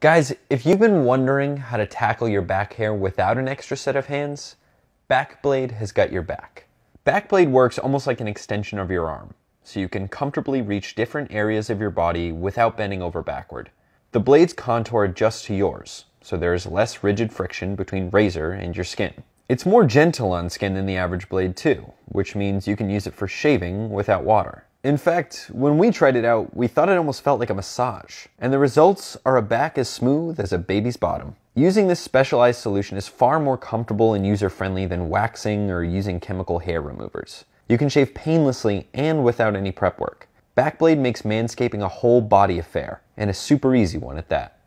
Guys, if you've been wondering how to tackle your back hair without an extra set of hands, Backblade has got your back. Backblade works almost like an extension of your arm, so you can comfortably reach different areas of your body without bending over backward. The blade's contour just to yours, so there is less rigid friction between razor and your skin. It's more gentle on skin than the average blade too, which means you can use it for shaving without water. In fact, when we tried it out, we thought it almost felt like a massage, and the results are a back as smooth as a baby's bottom. Using this specialized solution is far more comfortable and user friendly than waxing or using chemical hair removers. You can shave painlessly and without any prep work. Backblade makes manscaping a whole body affair, and a super easy one at that.